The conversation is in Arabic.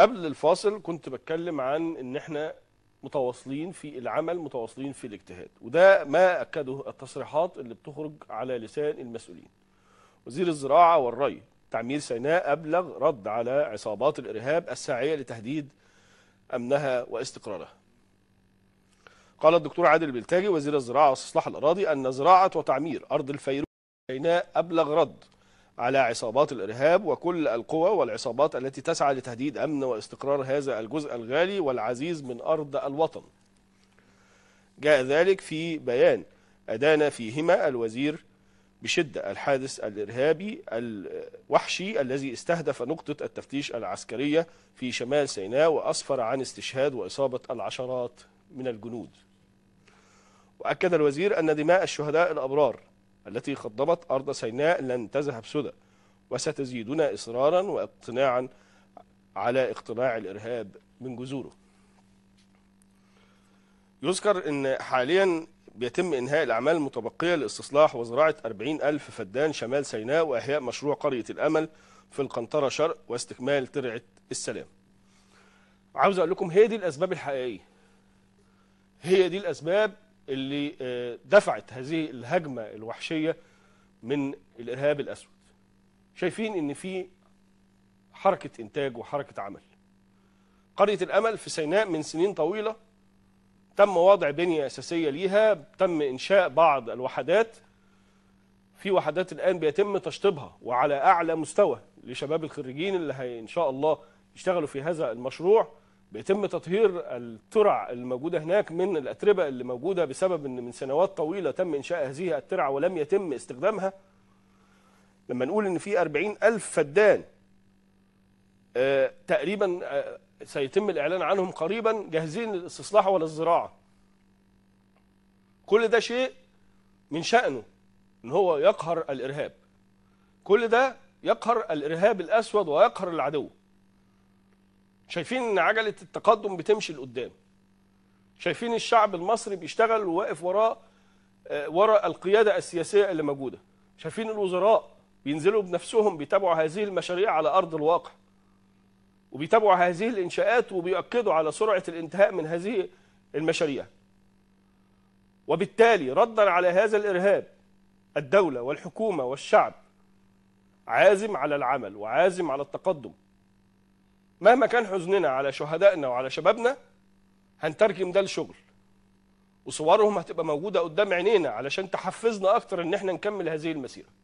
قبل الفاصل كنت بتكلم عن ان احنا متواصلين في العمل متواصلين في الاجتهاد وده ما اكده التصريحات اللي بتخرج على لسان المسؤولين وزير الزراعه والري تعمير سيناء ابلغ رد على عصابات الارهاب الساعيه لتهديد امنها واستقرارها قال الدكتور عادل بلتاجي وزير الزراعه واستصلاح الاراضي ان زراعه وتعمير ارض الفيروز سيناء ابلغ رد على عصابات الإرهاب وكل القوى والعصابات التي تسعى لتهديد أمن واستقرار هذا الجزء الغالي والعزيز من أرض الوطن جاء ذلك في بيان أدان فيهما الوزير بشدة الحادث الإرهابي الوحشي الذي استهدف نقطة التفتيش العسكرية في شمال سيناء وأسفر عن استشهاد وإصابة العشرات من الجنود وأكد الوزير أن دماء الشهداء الأبرار التي خضبت أرض سيناء لن تذهب سدى وستزيدنا إصرارا واقتناعا على اقتناع الإرهاب من جذوره يذكر أن حاليا بيتم إنهاء الأعمال المتبقية لاستصلاح وزراعة 40 ألف فدان شمال سيناء وإحياء مشروع قرية الأمل في القنطرة شرق واستكمال ترعة السلام عاوز أقول لكم هي دي الأسباب الحقيقية هي دي الأسباب اللي آه، دفعت هذه الهجمة الوحشية من الإرهاب الأسود شايفين إن في حركة إنتاج وحركة عمل قرية الأمل في سيناء من سنين طويلة تم وضع بنية أساسية ليها تم إنشاء بعض الوحدات في وحدات الآن بيتم تشطيبها وعلى أعلى مستوى لشباب الخريجين اللي هي إن شاء الله يشتغلوا في هذا المشروع بيتم تطهير الترع الموجودة هناك من الأتربة اللي موجودة بسبب أن من سنوات طويلة تم إنشاء هذه الترع ولم يتم استخدامها لما نقول أن في 40 ألف فدان آه، تقريبا آه، سيتم الإعلان عنهم قريبا جاهزين للاستصلاح وللزراعة كل ده شيء من شأنه أن هو يقهر الإرهاب كل ده يقهر الإرهاب الأسود ويقهر العدو شايفين ان عجله التقدم بتمشي لقدام شايفين الشعب المصري بيشتغل وواقف وراه آه، ورا القياده السياسيه اللي موجوده شايفين الوزراء بينزلوا بنفسهم بيتابعوا هذه المشاريع على ارض الواقع وبيتابعوا هذه الانشاءات وبيؤكدوا على سرعه الانتهاء من هذه المشاريع وبالتالي ردا على هذا الارهاب الدوله والحكومه والشعب عازم على العمل وعازم على التقدم مهما كان حزننا على شهدائنا وعلى شبابنا هنترجم ده لشغل وصورهم هتبقى موجوده قدام عينينا علشان تحفزنا اكتر ان احنا نكمل هذه المسيره